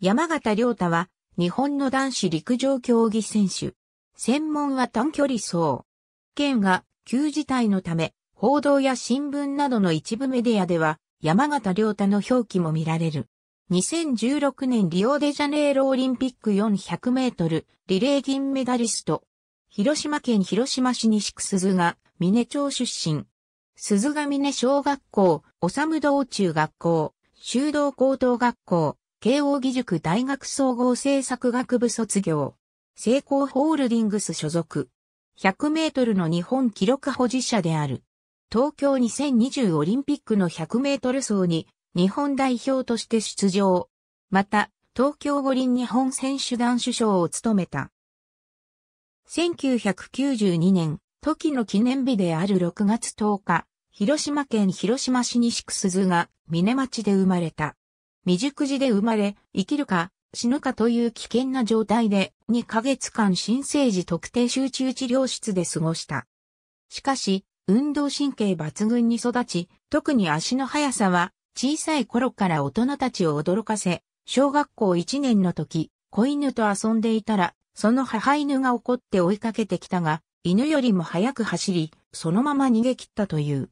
山形良太は日本の男子陸上競技選手。専門は短距離走。県が旧事態のため、報道や新聞などの一部メディアでは山形良太の表記も見られる。2016年リオデジャネイロオリンピック400メートルリレー銀メダリスト。広島県広島市西区鈴鹿、峰町出身。鈴鹿峰小学校、修道中学校、修道高等学校、慶応義塾大学総合政策学部卒業。成功ホールディングス所属。100メートルの日本記録保持者である。東京2020オリンピックの100メートル走に日本代表として出場。また、東京五輪日本選手団首相を務めた。1992年、時の記念日である6月10日、広島県広島市西区鈴が峰町で生まれた。未熟児で生まれ、生きるか、死ぬかという危険な状態で2ヶ月間新生児特定集中治療室で過ごした。しかし、運動神経抜群に育ち、特に足の速さは小さい頃から大人たちを驚かせ、小学校1年の時、子犬と遊んでいたら、その母犬が怒って追いかけてきたが、犬よりも速く走り、そのまま逃げ切ったという。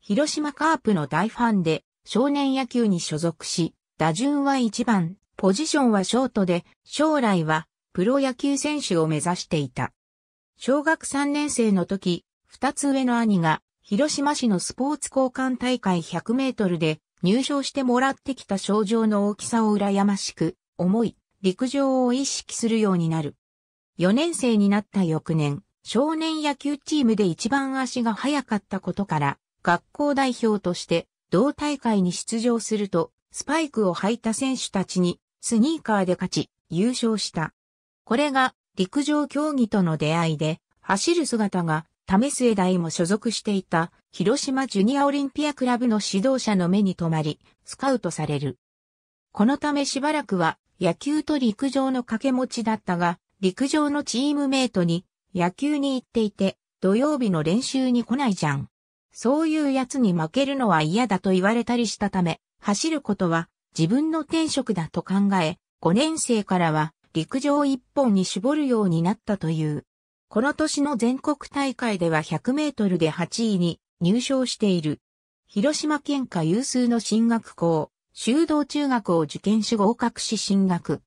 広島カープの大ファンで、少年野球に所属し、打順は1番、ポジションはショートで、将来はプロ野球選手を目指していた。小学3年生の時、2つ上の兄が、広島市のスポーツ交換大会100メートルで入賞してもらってきた症状の大きさを羨ましく、思い、陸上を意識するようになる。4年生になった翌年、少年野球チームで一番足が速かったことから、学校代表として同大会に出場すると、スパイクを履いた選手たちにスニーカーで勝ち、優勝した。これが陸上競技との出会いで、走る姿が為末大も所属していた広島ジュニアオリンピアクラブの指導者の目に留まり、スカウトされる。このためしばらくは野球と陸上の掛け持ちだったが、陸上のチームメイトに野球に行っていて、土曜日の練習に来ないじゃん。そういう奴に負けるのは嫌だと言われたりしたため、走ることは自分の転職だと考え、5年生からは陸上一本に絞るようになったという。この年の全国大会では100メートルで8位に入賞している。広島県下有数の進学校、修道中学を受験し合格し進学。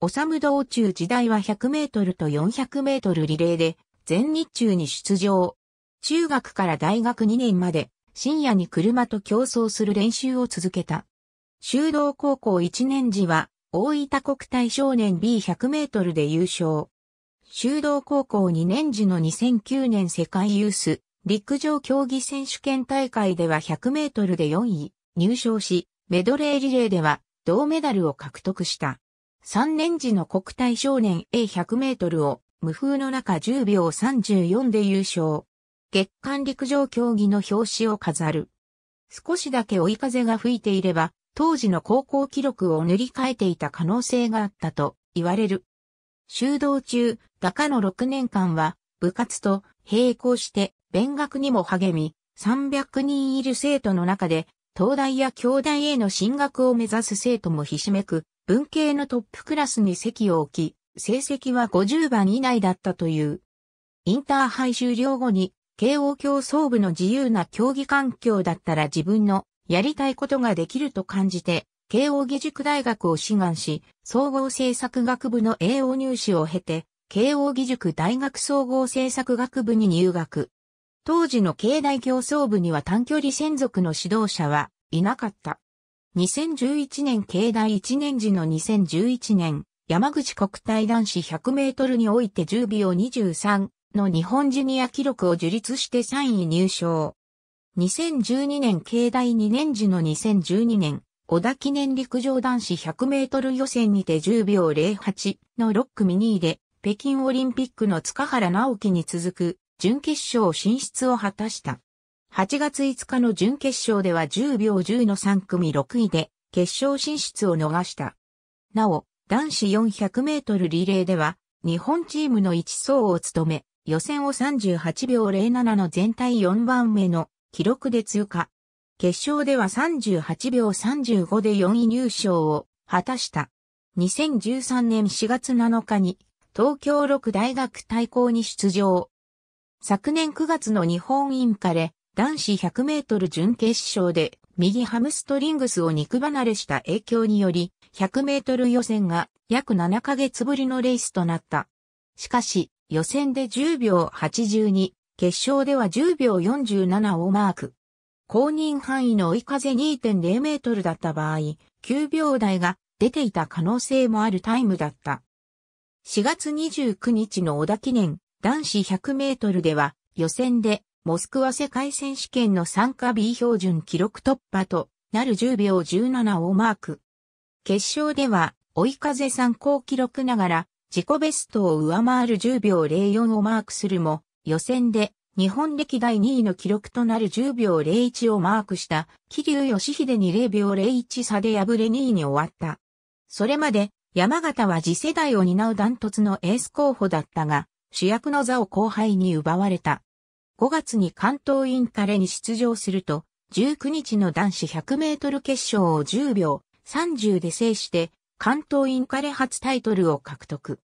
おさむ道中時代は100メートルと400メートルリレーで全日中に出場。中学から大学2年まで深夜に車と競争する練習を続けた。修道高校1年時は、大分国体少年 B100 メートルで優勝。修道高校2年時の2009年世界ユース、陸上競技選手権大会では100メートルで4位、入賞し、メドレーリレーでは、銅メダルを獲得した。3年時の国体少年 A100 メートルを無風の中10秒34で優勝。月間陸上競技の表紙を飾る。少しだけ追い風が吹いていれば、当時の高校記録を塗り替えていた可能性があったと言われる。修道中、画家の6年間は部活と並行して勉学にも励み、300人いる生徒の中で、東大や京大への進学を目指す生徒もひしめく、文系のトップクラスに席を置き、成績は50番以内だったという。インターハイ終了後に慶応競争部の自由な競技環境だったら自分のやりたいことができると感じて、慶応義塾大学を志願し、総合政策学部の栄養入試を経て、慶応義塾大学総合政策学部に入学。当時の境大競争部には短距離専属の指導者はいなかった。2011年慶大1年時の2011年、山口国体男子100メートルにおいて10秒23の日本ジュニア記録を樹立して3位入賞。2012年経大2年時の2012年、小田記念陸上男子100メートル予選にて10秒08の6組2位で、北京オリンピックの塚原直樹に続く、準決勝進出を果たした。8月5日の準決勝では10秒10の3組6位で、決勝進出を逃した。なお、男子400メートルリレーでは、日本チームの一走を務め、予選を38秒07の全体4番目の記録で通過。決勝では38秒35で4位入賞を果たした。2013年4月7日に東京六大学対抗に出場。昨年9月の日本インカレ男子100メートル準決勝で右ハムストリングスを肉離れした影響により100メートル予選が約7ヶ月ぶりのレースとなった。しかし、予選で10秒82、決勝では10秒47をマーク。公認範囲の追い風2.0メートルだった場合、9秒台が出ていた可能性もあるタイムだった。4月29日の小田記念男子100メートルでは予選でモスクワ世界選手権の参加 B 標準記録突破となる10秒17をマーク。決勝では追い風参考記録ながら自己ベストを上回る10秒04をマークするも、予選で日本歴代2位の記録となる10秒01をマークした、桐生義秀に0秒01差で敗れ2位に終わった。それまで、山形は次世代を担うダントツのエース候補だったが、主役の座を後輩に奪われた。5月に関東インカレに出場すると、19日の男子100メートル決勝を10秒30で制して、関東インカレ初タイトルを獲得。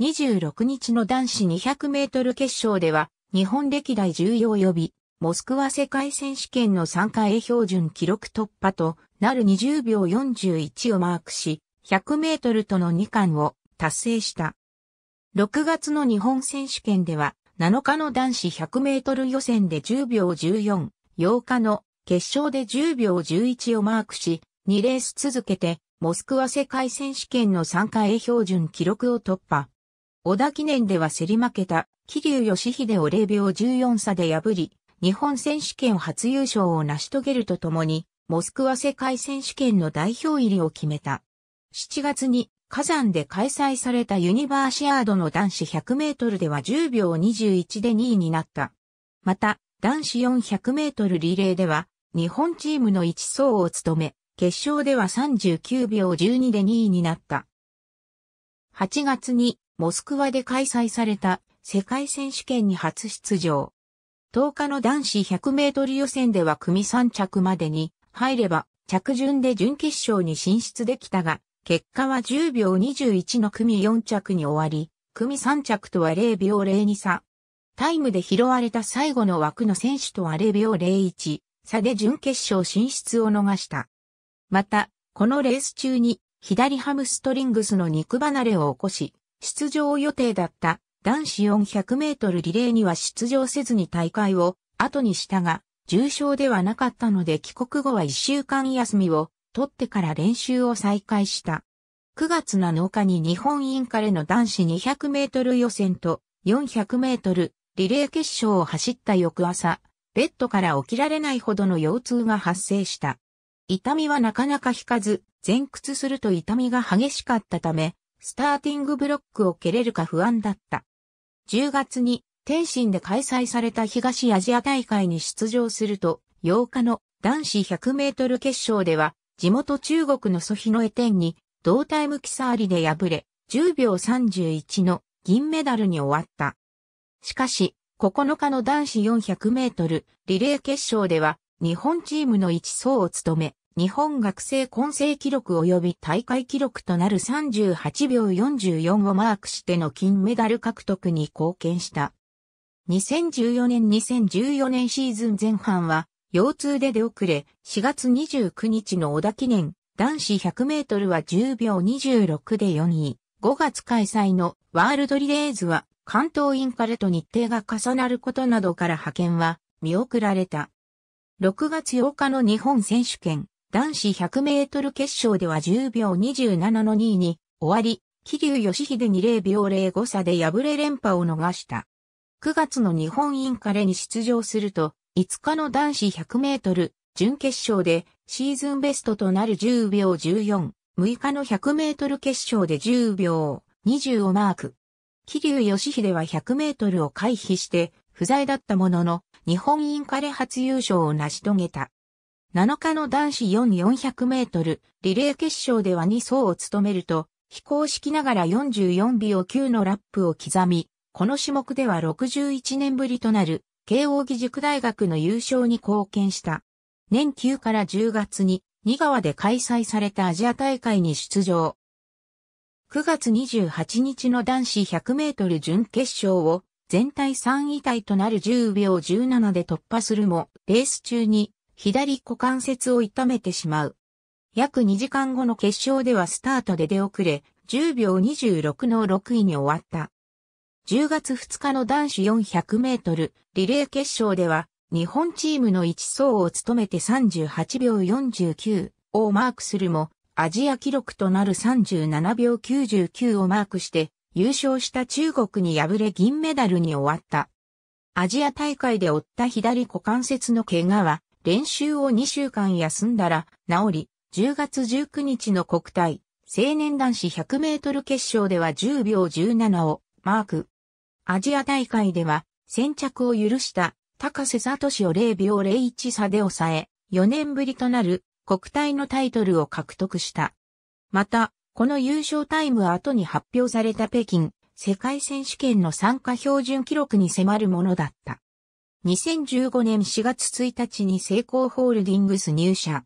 26日の男子200メートル決勝では、日本歴代重要予備、モスクワ世界選手権の参加へ標準記録突破となる20秒41をマークし、100メートルとの2冠を達成した。6月の日本選手権では、7日の男子100メートル予選で10秒14、8日の決勝で10秒11をマークし、2レース続けてモスクワ世界選手権の参加へ標準記録を突破。小田記念では競り負けた、桐生義秀を0秒14差で破り、日本選手権初優勝を成し遂げるとともに、モスクワ世界選手権の代表入りを決めた。7月に火山で開催されたユニバーシアードの男子100メートルでは10秒21で2位になった。また、男子400メートルリレーでは、日本チームの1走を務め、決勝では39秒12で2位になった。8月にモスクワで開催された世界選手権に初出場。10日の男子100メートル予選では組3着までに入れば着順で準決勝に進出できたが、結果は10秒21の組4着に終わり、組3着とは0秒02差。タイムで拾われた最後の枠の選手とは0秒01差で準決勝進出を逃した。また、このレース中に左ハムストリングスの肉離れを起こし、出場予定だった男子400メートルリレーには出場せずに大会を後にしたが、重傷ではなかったので帰国後は1週間休みを取ってから練習を再開した。9月7日に日本インカレの男子200メートル予選と400メートルリレー決勝を走った翌朝、ベッドから起きられないほどの腰痛が発生した。痛みはなかなか引かず、前屈すると痛みが激しかったため、スターティングブロックを蹴れるか不安だった。10月に天津で開催された東アジア大会に出場すると、8日の男子100メートル決勝では、地元中国のソヒノエテンに、同タイムキサーリで敗れ、10秒31の銀メダルに終わった。しかし、9日の男子400メートルリレー決勝では、日本チームの一層を務め、日本学生混成記録及び大会記録となる38秒44をマークしての金メダル獲得に貢献した。2014年2014年シーズン前半は、腰痛で出遅れ、4月29日の小田記念、男子100メートルは10秒26で4位。5月開催のワールドリレーズは関東インカレと日程が重なることなどから派遣は見送られた。6月8日の日本選手権、男子100メートル決勝では10秒27の2位に終わり、桐生義秀に0秒05差で敗れ連覇を逃した。9月の日本インカレに出場すると、5日の男子100メートル準決勝でシーズンベストとなる10秒14、6日の100メートル決勝で10秒20をマーク。桐生義秀は100メートルを回避して不在だったものの、日本インカレ初優勝を成し遂げた。7日の男子4400メートルリレー決勝では2走を務めると、非公式ながら44秒9のラップを刻み、この種目では61年ぶりとなる慶応義塾大学の優勝に貢献した。年9から10月に、新川で開催されたアジア大会に出場。9月28日の男子100メートル準決勝を全体3位体となる10秒17で突破するも、レース中に左股関節を痛めてしまう。約2時間後の決勝ではスタートで出遅れ、10秒26の6位に終わった。10月2日の男子400メートルリレー決勝では、日本チームの1走を務めて38秒49をマークするも、アジア記録となる37秒99をマークして、優勝した中国に敗れ銀メダルに終わった。アジア大会で負った左股関節の怪我は、練習を2週間休んだら、治り、10月19日の国体、青年男子100メートル決勝では10秒17をマーク。アジア大会では、先着を許した高瀬里氏を0秒01差で抑え、4年ぶりとなる国体のタイトルを獲得した。また、この優勝タイム後に発表された北京、世界選手権の参加標準記録に迫るものだった。2015年4月1日に成功ホールディングス入社。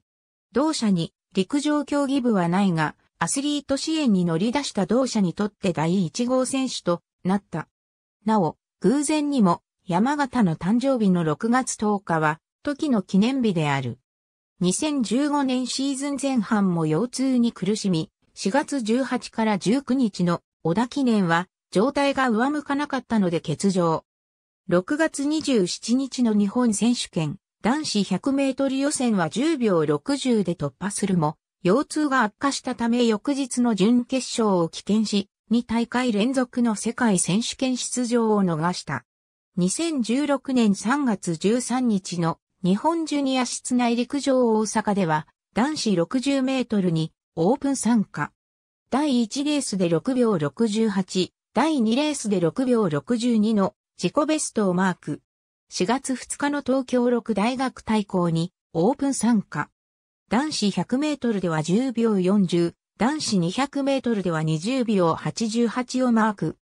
同社に陸上競技部はないが、アスリート支援に乗り出した同社にとって第1号選手となった。なお、偶然にも山形の誕生日の6月10日は、時の記念日である。2015年シーズン前半も腰痛に苦しみ、4月18から19日の小田記念は状態が上向かなかったので欠場。6月27日の日本選手権男子100メートル予選は10秒60で突破するも、腰痛が悪化したため翌日の準決勝を棄権し、2大会連続の世界選手権出場を逃した。2016年3月13日の日本ジュニア室内陸上大阪では男子60メートルにオープン参加。第1レースで6秒68、第2レースで6秒62の自己ベストをマーク。4月2日の東京六大学対抗にオープン参加。男子100メートルでは10秒40、男子200メートルでは20秒88をマーク。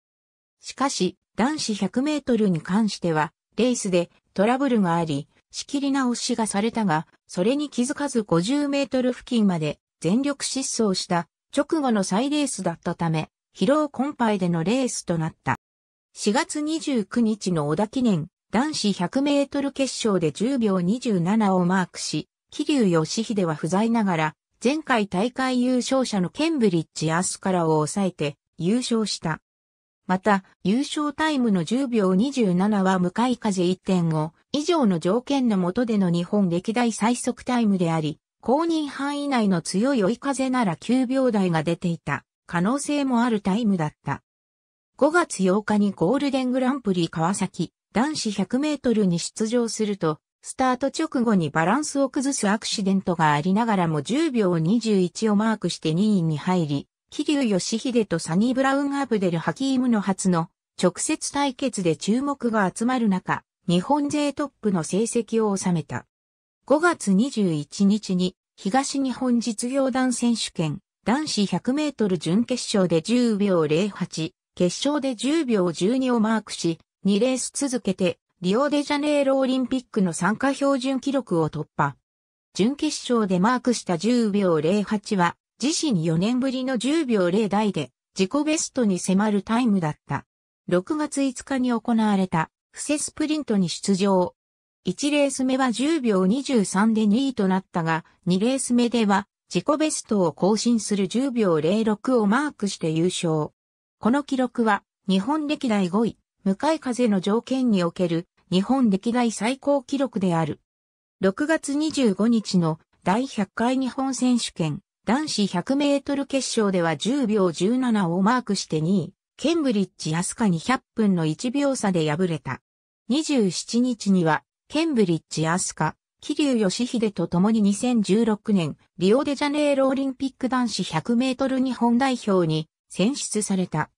しかし、男子100メートルに関しては、レースでトラブルがあり、仕切り直しがされたが、それに気づかず50メートル付近まで全力疾走した直後の再レースだったため、疲労困憊でのレースとなった。4月29日の小田記念男子100メートル決勝で10秒27をマークし、桐生義秀は不在ながら、前回大会優勝者のケンブリッジ・アスカラを抑えて優勝した。また、優勝タイムの10秒27は向かい風1.5以上の条件の下での日本歴代最速タイムであり、公認範囲内の強い追い風なら9秒台が出ていた可能性もあるタイムだった。5月8日にゴールデングランプリ川崎男子100メートルに出場すると、スタート直後にバランスを崩すアクシデントがありながらも10秒21をマークして2位に入り、桐生義秀とサニー・ブラウン・アブデル・ハキームの初の直接対決で注目が集まる中、日本勢トップの成績を収めた。5月21日に東日本実業団選手権男子100メートル準決勝で10秒08、決勝で10秒12をマークし、2レース続けてリオデジャネイロオリンピックの参加標準記録を突破。準決勝でマークした10秒08は自身4年ぶりの10秒0台で自己ベストに迫るタイムだった。6月5日に行われた布施スプリントに出場。1レース目は10秒23で2位となったが、2レース目では自己ベストを更新する10秒06をマークして優勝。この記録は日本歴代5位、向かい風の条件における日本歴代最高記録である。6月25日の第100回日本選手権男子100メートル決勝では10秒17をマークして2位、ケンブリッジアスカに100分の1秒差で敗れた。27日にはケンブリッジ・アスカ、桐生義秀と共に2016年、リオデジャネイロオリンピック男子100メートル日本代表に選出された。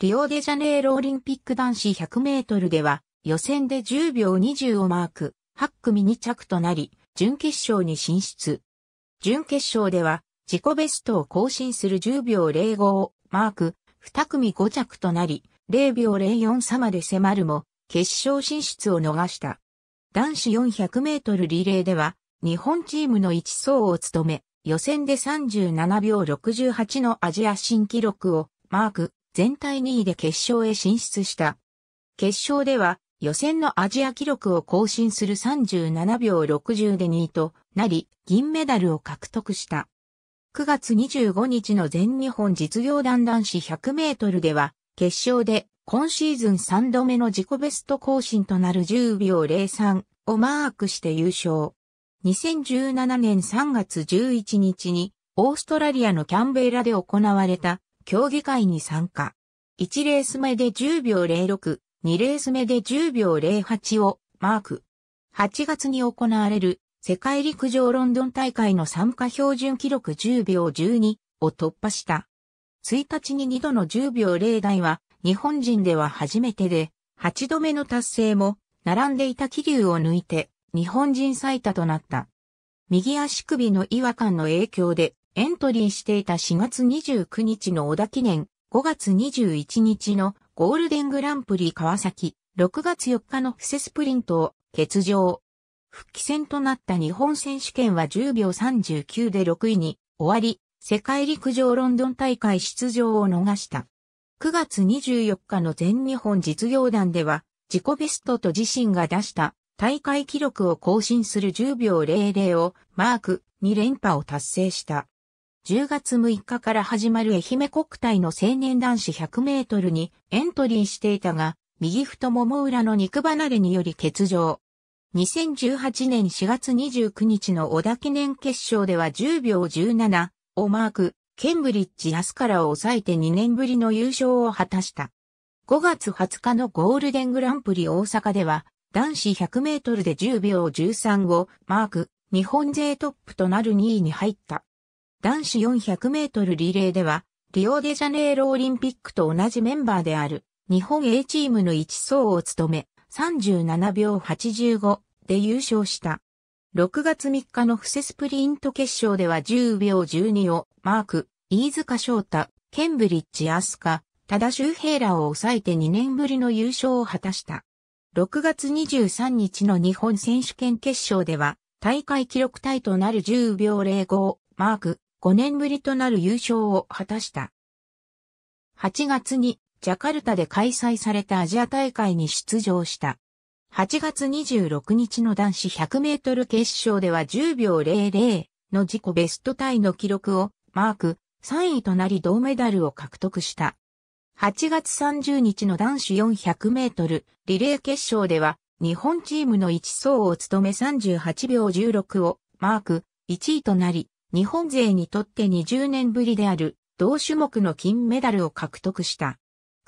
リオデジャネイロオリンピック男子100メートルでは、予選で10秒20をマーク、8組2着となり、準決勝に進出。準決勝では、自己ベストを更新する10秒05をマーク、2組5着となり、0秒04差まで迫るも、決勝進出を逃した。男子400メートルリレーでは、日本チームの一走を務め、予選で37秒68のアジア新記録をマーク、全体2位で決勝へ進出した。決勝では、予選のアジア記録を更新する37秒60で2位となり、銀メダルを獲得した。9月25日の全日本実業団男子100メートルでは、決勝で今シーズン3度目の自己ベスト更新となる10秒03をマークして優勝。2017年3月11日にオーストラリアのキャンベイラで行われた競技会に参加。1レース目で10秒06、2レース目で10秒08をマーク。8月に行われる世界陸上ロンドン大会の参加標準記録10秒12を突破した。1日に2度の10秒0台は日本人では初めてで、8度目の達成も、並んでいた気流を抜いて、日本人最多となった。右足首の違和感の影響で、エントリーしていた4月29日の小田記念、5月21日のゴールデングランプリ川崎、6月4日の布施スプリントを欠場。復帰戦となった日本選手権は10秒39で6位に終わり、世界陸上ロンドン大会出場を逃した。9月24日の全日本実業団では、自己ベストと自身が出した大会記録を更新する10秒00をマーク2連覇を達成した。10月6日から始まる愛媛国体の青年男子100メートルにエントリーしていたが、右太もも裏の肉離れにより欠場。2018年4月29日の小田記念決勝では10秒17をマークケンブリッジアスカラを抑えて2年ぶりの優勝を果たした。5月20日のゴールデングランプリ大阪では、男子100メートルで10秒13をマーク、日本勢トップとなる2位に入った。男子400メートルリレーでは、リオデジャネイロオリンピックと同じメンバーである、日本 A チームの1走を務め、37秒85で優勝した。6月3日の布施スプリント決勝では10秒12をマーク、飯塚翔太、ケンブリッジ飛鳥、多田修平らを抑えて2年ぶりの優勝を果たした。6月23日の日本選手権決勝では、大会記録体となる10秒05、マーク、5年ぶりとなる優勝を果たした。8月に、ジャカルタで開催されたアジア大会に出場した。8月26日の男子100メートル決勝では10秒00の自己ベストタイの記録を、マーク、3位となり銅メダルを獲得した。8月30日の男子400メートルリレー決勝では、日本チームの1走を務め38秒16をマーク1位となり、日本勢にとって20年ぶりである同種目の金メダルを獲得した。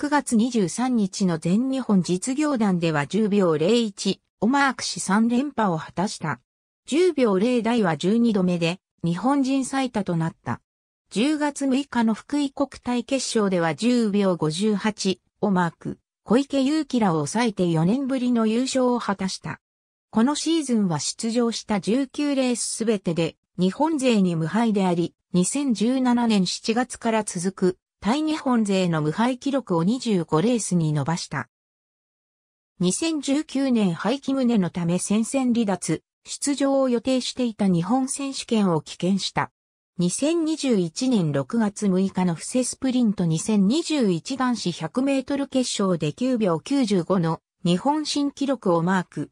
9月23日の全日本実業団では10秒01をマークし3連覇を果たした。10秒0台は12度目で日本人最多となった。10月6日の福井国体決勝では10秒58をマーク、小池祐樹らを抑えて4年ぶりの優勝を果たした。このシーズンは出場した19レースすべてで日本勢に無敗であり、2017年7月から続く対日本勢の無敗記録を25レースに伸ばした。2019年廃棄胸のため戦線離脱、出場を予定していた日本選手権を棄権した。2021年6月6日の伏せスプリント2021男子100メートル決勝で9秒95の日本新記録をマーク。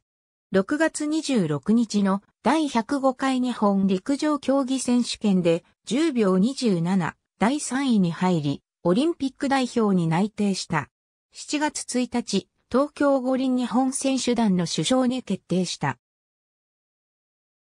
6月26日の第105回日本陸上競技選手権で10秒27第3位に入り、オリンピック代表に内定した。7月1日、東京五輪日本選手団の首相に決定した。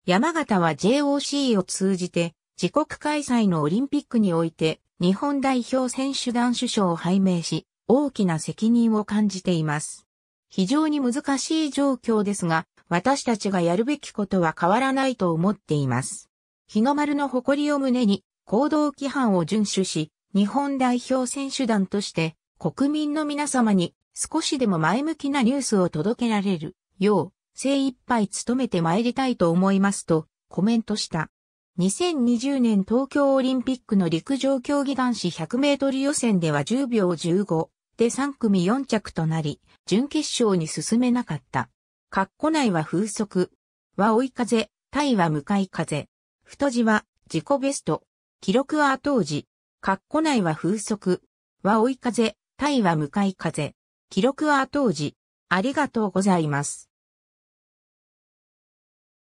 山形は JOC を通じて自国開催のオリンピックにおいて、日本代表選手団首相を拝命し、大きな責任を感じています。非常に難しい状況ですが、私たちがやるべきことは変わらないと思っています。日の丸の誇りを胸に、行動規範を遵守し、日本代表選手団として、国民の皆様に少しでも前向きなニュースを届けられるよう、精一杯努めて参りたいと思いますと、コメントした。2020年東京オリンピックの陸上競技男子100メートル予選では10秒15で3組4着となり、準決勝に進めなかった。カッコ内は風速、は追い風、タイは向かい風。太字は自己ベスト、記録は後時、カッコ内は風速、は追い風、タイは向かい風。記録は後時。ありがとうございます。